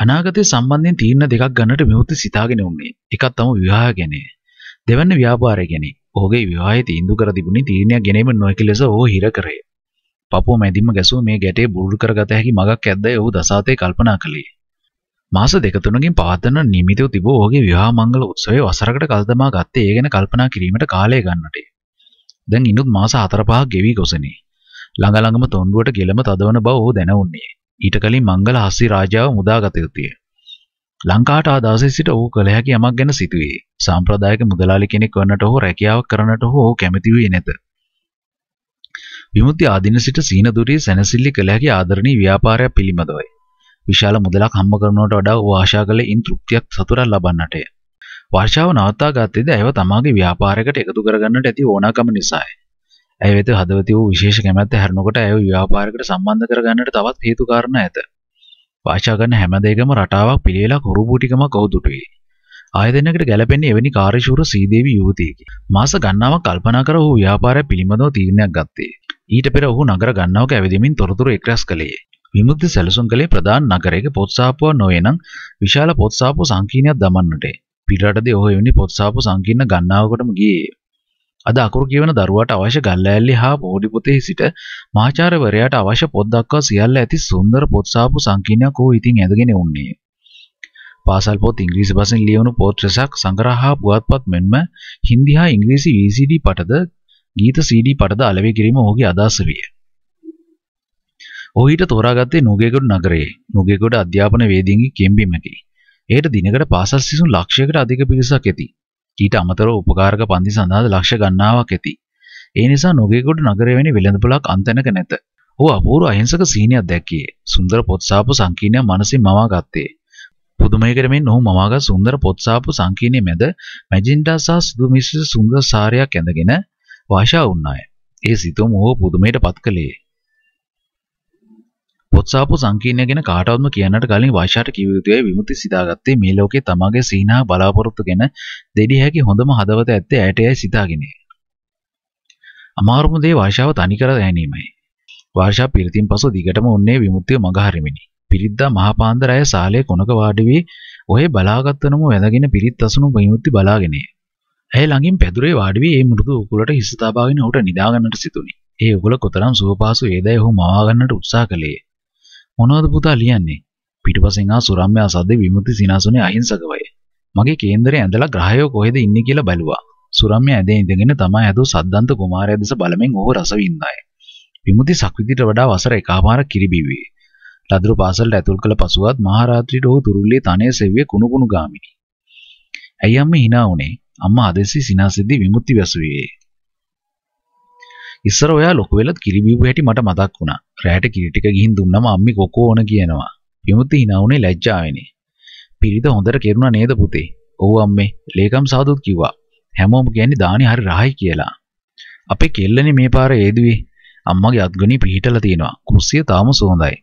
අනාගතය සම්බන්ධයෙන් තීරණ දෙකක් ගන්නට මෙවුත් සිතාගෙන උන්නේ. එකක් තම විවාහ ගැන. දෙවැන්න ව්‍යාපාරය ගැන. ඔහුගේ විවාහයේ තීන්දුව කර තිබුණේ තීරණයක් ගැනීම නොහැකි ලෙස ඔහු හිර කරේ. පපුව මැදින්ම ගැසූ මේ ගැටේ බුරුල් කරගත හැකි මගක් ඇද්දයි ඔහු දසාතේ කල්පනා කළේ. මාස දෙක තුනකින් පවත්වන නිමිතිව තිබූ ඔහුගේ විවාහ මංගල උත්සවයේ වසරකට කල දමා ගත්තේ ඒ ගැන කල්පනා කිරීමට කාලය ගන්නට. දැන් ඉනුත් මාස 4-5ක් ගෙවි ගොසනේ. ළඟ ළඟම තොණ්ඩුවට ගෙලම තදවන බව ඔහු දැනුන්නේ. ඊට කලින් මංගල හස්සි රාජාව මුදාගත යුතුය. ලංකාවට ආදාසේ සිට ඔහු කළ හැකි යමක් ගැන සිතුවේ. සාම්ප්‍රදායික මුදලාලි කෙනෙක් වන්නට ඔහු රැකියාවක් කරන්නට ඔහු කැමති වූයේ නැත. විමුක්ති ආදින සිට සීනදුරේ සැනසෙල්ලි කළ හැකි ආදරණීය ව්‍යාපාරයක් පිළිබඳවයි. විශාල මුදලක් හම්බ කරනවට වඩා ඔහු ආශා කළේ ඉන් තෘප්තියක් සතුටක් ලබන්නටය. වර්ෂාව නවත්තා ගත්තේද ඇයව තමාගේ ව්‍යාපාරයකට එකතු කරගන්නට ඇති ඕනෑකම නිසායි. ඇය වෙත හදවත වූ විශේෂ කැමැත්ත හැරෙනකොට ඇය ව්‍යාපාරයකට සම්බන්ධ කර ගන්නට තවත් හේතු කාරණා ඇත. භාෂා ගන්න හැම දෙයකම රටාවක් පිළිවෙලක් හුරුබුටිකමක් අවුදුටුවේ. ආයතනයකට ගැලපෙන්නේ එවැනි කාර්යශූර සීදේවි යුවතියකි. මාස ගණනාවක් කල්පනා කර ඔහු ව්‍යාපාරය පිළිබඳව තීරණයක් ගත්තේ. ඊට පෙර ඔහු නගර ගන්නවක ඇවිදමින් තොරතුරු එක්රැස් කළේ. විමුක්ති සැලසුම් කළේ ප්‍රධාන නගරයක පොත්සාපුව නොවේ නම් විශාල පොත්සාපු සංකීර්ණයක් දමන්නට. පිටරටදී ඔහු එවැනි පොත්සාපු සංකීර්ණ ගණනාවකටම ගියේ. අද අකුරු කියවන දරුවාට අවශ්‍ය ගල්ලෑල්ලේ හා පොඩි පොතේ සිට මහාචාර්යවරයාට අවශ්‍ය පොත් දක්වා සියල්ල ඇති සුන්දර පොත් සාප්පු සංකීර්ණයක් ඔහු ඉතින් ඇඳගෙන උන්නේ. පාසල් පොත් ඉංග්‍රීසි බසින් ලියවුණු පොත් රැසක් සංග්‍රහහා පුවත්පත් මෙන්ම හින්දි හා ඉංග්‍රීසි VCD e පටද ගීත CD පටද අලෙවි කිරීම ඔහුගේ අදහස විය. ඔහු ඊට තෝරාගත්තේ නුගේගොඩ නගරයේ නුගේගොඩ අධ්‍යාපන වේදීන්ගේ කෙම්බිමකි. එයට දිනකට පාසල් සිසුන් ලක්ෂයකට අධික පිරිසක් ඇති. ඊට අමතරව උපකාරක පන්ති සඳහා ලක්ෂ ගණනාවක් ඇති. ඒ නිසා නොගේගොඩ නගරය වැනි වෙළඳපොළක් අන්තැනක නැත. ඔහු අපූර්ව අහිංසක සීනියක් දැක්කියේ. සුන්දර පොත්සාපු සංකීර්ණය මනසින් මවා ගත්තේ. පුදුමයකට මෙන් ඔහු මවාගත් සුන්දර පොත්සාපු සංකීර්ණයේ මැද මැජෙන්ටා සහ සුදු මිශ්‍රිත සුන්දර සාරයක් ඇඳගෙන වාෂා වුණාය. ඒ සිතුවම ඔහු පුදුමයට පත් කළේ. පොත්සාපු සංකීර්ණය ගැන කාටවත්ම කියන්නට කලින් වයිෂාට කිව යුතුයි විමුක්ති සිතාගත්තේ මේ ලෝකේ තමාගේ සීනා බලාපොරොත්තු ගැන දෙඩි හැකි හොඳම හදවත ඇත්තේ ඇටයයි සිතාගෙන. අමාරුම දේ වයිෂාව තනි කර දැනීමයි. වර්ෂා පිරිතින් පසු දිගටම උන්නේ විමුක්තිය මගහරිමිනි. පිරිද්දා මහපාන්දර අය සාලේ කොනක වාඩි වී ඔහේ බලාගත්තනම වැඳගෙන පිරිත් අසුණු විමුක්ති බලාගෙනේ. ඇය ළඟින් පැදුරේ වාඩි වී ඒ මෘදු උකුලට හිස තබාගෙන ඔහුට නිදා ගන්නට සිතුණි. ඒ උගල කොතරම් සුවපාසු වේදයි ඔහු මවා ගන්නට උත්සාහ කළේ. මොනවද පුතා ලියන්නේ? පිටිපසෙන් ආ සුරම්‍යා සද්දේ විමුක්ති සිනාසනේ අහිංසකවය. මගේ කේන්දරේ ඇඳලා ග්‍රහයෝ කොහෙද ඉන්නේ කියලා බැලුවා. සුරම්‍යා ඇඳේ ඉඳගෙන තමයි ඇදෝ සද්දන්ත කුමාරයා දෙස බලමින් ඔහු රස වින්දාය. විමුති සක්විතිට වඩා වසර එකමාරක් කිරිබිව්වේ. ලදරු පාසලට ඇතුල් කළ පසුවත් මහරාත්‍රියට ඔහු තුරුල්ලේ තනේ සෙව්වේ කුණු කුණු ගාමිනි. ඇයි අම්මේ hina උනේ? අම්මා ආදේශී සිනාසෙද්දී විමුක්ති වැසුවේ. ඉස්සර ඔයා ලොකු වෙලත් කිරිබිව් හැටි මට මතක් වුණා. රැයට කිරි ටික ගිහින් දුන්නම අම්මි කොකෝ ඕන කියනවා. විමුති hina උනේ ලැජ්ජාවෙනේ. පිරිත හොඳට කෙරුණා නේද පුතේ? ඔව් අම්මේ. ලේකම් සාදුත් කිව්වා. හැමෝම කියන්නේ දානි හරි රහයි කියලා. අපේ කෙල්ලනේ මේ පාර ඒදුවේ. අම්මගේ අත්ගුණි පිහිටලා තියෙනවා. කුස්සිය තාම සෝඳයි.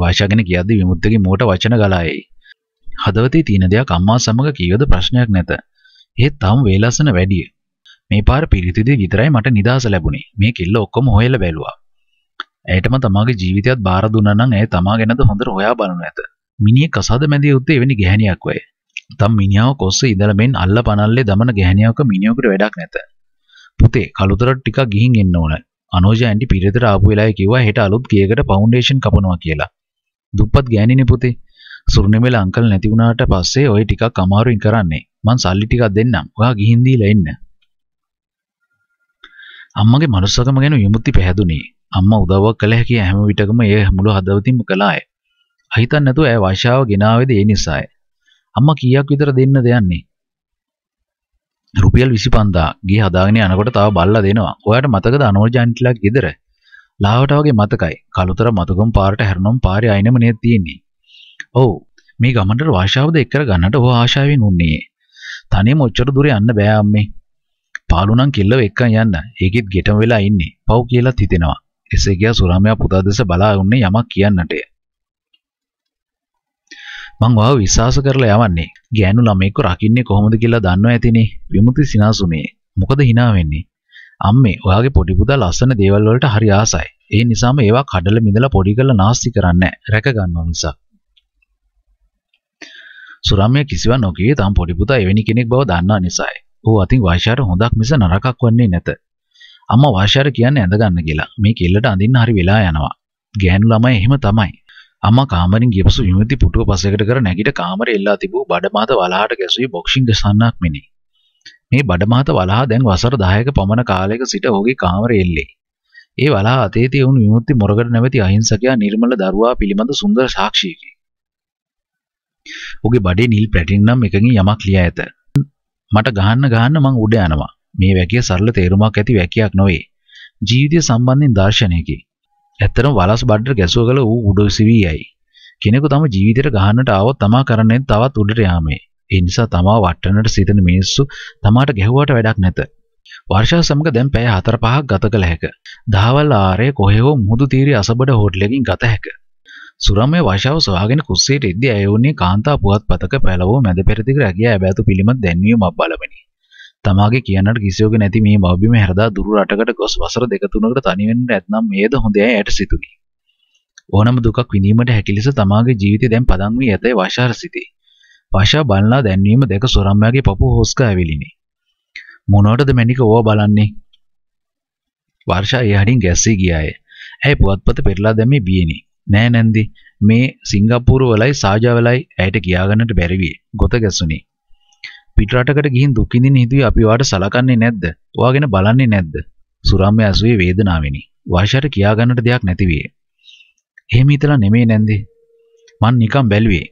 වාෂාගෙන කියද්දි විමුද්දගේ මෝට වචන ගලායයි. හදවතේ තියෙන දෙයක් අම්මා සමග කීවද ප්‍රශ්නයක් නැත. ඒත් තාම වේලස්සන වැඩියි. මේ පාර පිරිතිදි විතරයි මට නිදහස ලැබුණේ. මේ කෙල්ල ඔක්කොම හොයලා බැලුවා. ඇයටම තමාගේ ජීවිතයත් බාර දුන්නා නම් ඇය තමා ගැනද හොඳට හොයා බලනු ඇත. මිනිහේ කසාද මැදිය උත්තේ එවැනි ගැහණියක් වය. තම් මිනිහාව කොස්සේ ඉඳලා මෙන් අල්ල පනල්ලේ දමන ගැහණියක මිනිහෙකුට වැඩක් නැත. පුතේ කලුතරට ටිකක් ගිහින් එන්න ඕන. අනෝජ ඇන්ටි පිරිතට ආපු වෙලාවේ කිව්වා හෙට අලුත් ගේකට ෆවුන්ඩේෂන් කපනවා කියලා. දුප්පත් ගෑණිනේ පුතේ. සුරුණෙමෙල අංකල් නැති වුණාට පස්සේ ඔය ටිකක් අමාරුයි කරන්නේ. මං සල්ලි ටිකක් දෙන්නම්. ඔයා ගිහින් දීලා එන්න. අම්මගේ මනුස්සකම ගැන විමුක්ති පැහැදුනේ. අම්මා උදව්වක් කළ හැකි හැම විටකම ඒ මුළු හදවතින්ම කළාය. අහිතන් නැතුව ඇය වශාව ගෙනාවේද ඒ නිසාය. අම්මා කීයක් විතර දෙන්නද යන්නේ? රුපියල් 25000 ගිහ හදාගෙන යනකොට තව බල්ලා දෙනවා. ඔයාට මතකද අනෝජාන්ටිලා ගෙදර? ලාවට වගේ මතකයි. කලුතර මතකම් පාරට හැරනම් පාරේ අයිනම නේද තියෙන්නේ. ඔව්. මේ ගමනට වාශාවද එක්කර ගන්නට ඔහු ආශාවෙන් උන්නේ. තනියම ඔච්චර දුර යන්න බෑ අම්මේ. පාලුනම් කිල්ලව එක්කන් යන්න. ඒකෙත් ගෙටම වෙලා ඉන්නේ. පව් කියලාත් හිතෙනවා. එසේ ගියා සුරාමයා පුතා දෙස බලා වුණේ යමක් කියන්නටය. මං වාව විශ්වාස කරලා යවන්නේ. ගෑනු ළමෙක්ව රකින්නේ කොහොමද කියලා දන්නව ඇතිනේ. විමුති සිනාසුනේ. මොකද hina වෙන්නේ? අම්මේ ඔයාගේ පොඩි පුතා ලස්සන දේවල් වලට හරි ආසයි. ඒ නිසාම ඒවා කඩලා මිදලා පොඩි කරලා නාස්ති කරන්නේ රැක ගන්නවා මිසක්. සුරාමයා කිසිවක් නොකියේ තම පොඩි පුතා එවැනි කෙනෙක් බව දන්නා නිසායි. ඔහු අතින් වෛශ්‍යාට හොඳක් මිස නරකක් වන්නේ නැත. අම්මා වෛශ්‍යාට කියන්නේ ඇඳගන්න කියලා. මේ කෙල්ලට අඳින්න හරි වෙලා යනවා. ගෑනු ළමයි එහෙම තමයි. අම්මා කාමරින් ගියපසු විමති පුටුව පසෙකට කර නැගිට කාමරේ එල්ලා තිබූ බඩමාත වලහාට ගැසුයි බොක්සිං ගසන්නක් මෙනි. මේ බඩමාත වලහා දැන් වසර 10ක පමණ කාලයක සිට ඔහුගේ කාමරේ එල්ලේ. ඒ වලහා අතේ තියුණු විමුක්ති මොරගඩ නැවති අහිංසකයා නිර්මල දරුවා පිළිබඳ සුන්දර සාක්ෂියකි. ඔහුගේ බඩේ නිල් පැටින් නම් එකකින් යමක් ලියා ඇත. මට ගහන්න ගහන්න මං උඩ යනවා. මේ වැකිය සරල තේරුමක් ඇති වැකියක් නොවේ. ජීවිතය සම්බන්ධයෙන් දර්ශනයකි. ඇත්තටම වලස් බඩට ගැසුව ගල ඌ උඩ සිවී යයි. කෙනෙකු තම ජීවිතයට ගහන්නට ආවොත් තමා කරන්නේ තවත් උඩට යාමේ. ඒ නිසා තමා වට්ටන්නට සිතන මිනිස්සු තමාට ගැහුවාට වැඩක් නැත. වර්ෂා සමග දැන් පැය 4-5ක් ගත කළ හැක. දහවල් ආරේ කොහේ හෝ මුහුදු තීරයේ අසබඩ හෝටලකින් ගත හැක. සුරම්මය වශාව සොයාගෙන කුස්සේට එද්දී ඇය වුණේ කාන්තා පුවත්පතක පැලවූ මැද පෙරදිග රැකියා ඇබෑතු පිළිමත් දැන්වීමක් බලමිනි. තමාගේ කියන්නට කිසියෝගේ නැති මේ මව්බිම හැරදා දුරු රටකට ගොස් වසර දෙක තුනකට තනි වෙන්න නැත්නම් මේද හොඳයි ඇයට සිතුනි. ඕනම දුකක් විඳීමට හැකි ලෙස තමාගේ ජීවිතය දැන් පදන් වී ඇතැයි වශාර සිතී. වශා බලනා දැන්වීම දැක සොරම්මයාගේ පපුව හොස්කා ඇවිලිනි. මොනවටද මැනික ඕවා බලන්නේ? වර්ෂා එහාටින් ගැස්සී ගියාය. ඇය පුවත්පත පෙරලා දැමී බියෙනි. නෑ නැන්දි මේ සිංගප්පූරු වලයි සාජා වලයි ඇයට කියාගන්නට බැරි වී ගොත ගැසුණි. පිටරටකට ගිහින් දුක් විඳින්න හිතුවේ අපි වාට සලකන්නේ නැද්ද? ඔයා ගැන බලන්නේ නැද්ද? සුරම්‍ය ඇසුවේ වේදනාවෙනි. වාෂාට කියාගන්නට දෙයක් නැති විය. එහෙම හිතලා නෙමෙයි නැන්දි. මං නිකන් බැලුවේ.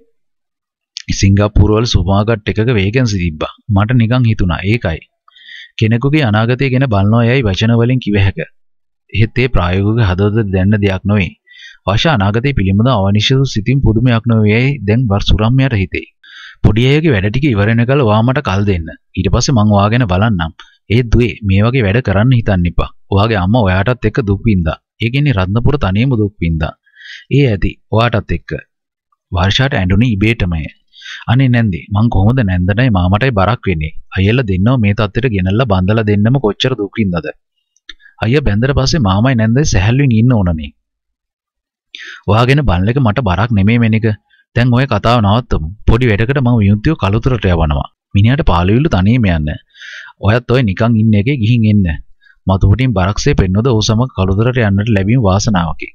සිංගප්පූරු වල සුපර්මාකට් එකක වේකන්සි තිබ්බා. මට නිකන් හිතුණා ඒකයි. කෙනෙකුගේ අනාගතය ගැන බලනවා යයි වචන වලින් කිව හැක. එහෙත් ඒ ප්‍රායෝගික හදවත දැන්න දෙයක් නොවේ. වශ අනාගතය පිළිබඳ අවනිශ්චිත සිතින් පුදුමයක් නොවේයි දැන් වර්සුරම්යට හිතේ. පොඩි අයගේ වැඩ ටික ඉවර වෙනකල් ඔයා මට කල් දෙන්න. ඊට පස්සේ මං ඔයා ගැන බලන්නම්. ඒත් දුවේ මේ වගේ වැඩ කරන්න හිතන්න එපා. ඔයාගේ අම්මා ඔයාටත් එක්ක දුක් විඳා. ඒ කියන්නේ රත්නපුර තනියම දුක් විඳා. ඒ ඇති ඔයාටත් එක්ක. වර්ෂාට ඇඬුනේ ඉබේටමය. අනේ නැන්දි මං කොහොමද නැන්දටයි මාමටයි බරක් වෙන්නේ අයියලා දෙන්නව මේ තත්ත්වෙට ගෙනල්ලා බඳලා දෙන්නම කොච්චර දුකින්දද අයියා බැන්දට පස්සේ මාමයි නැන්දයි සැහැල්ලුවෙන් ඉන්න ඕනනේ වහගෙන බලන එක මට බරක් නෙමෙයි මේනික. දැන් ওই කතාව නවත්තමු. පොඩි වැඩකට මම විමුක්තිය කලුතරට යවනවා. මිනිහට පාළුවිලු තනියම යන්න. ඔයත් ඔය නිකන් ඉන්න එකේ ගිහින් එන්න. මතුපිටින් බරක්සේ පෙන්නොද ඔහු සමග කලුතරට යන්නට ලැබීම වාසනාවකි.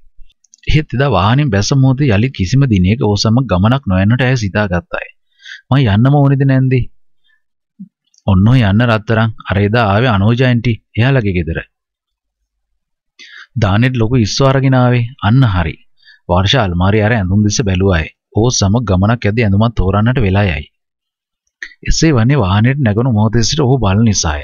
එහෙත් එදා වාහනෙන් බැස මොහොතේ යලි කිසිම දිනයක ඔහු සමග ගමනක් නොයන්නට ඇය සිතාගත්තාය. මම යන්නම ඕනේද නැන්දේ? ඔන්න යන්න රත්තරන් අර එදා ආවේ අනෝජයන්ටි එයාලගේ ගෙදර. දානෙත් ලොකු ඉස්සු අරගෙන ආවේ අන්න හරි. වර්ෂ අල්මාරියාර ඇඳුම් දෙස බැලුවයි. ඔහු සමග ගමනක් ඇදී ඇඳුමක් තෝරන්නට වෙලා යයි. එසේ වන්නේ වාහනයට නැගුණු මොහොතේ සිට ඔහු බලන නිසාය.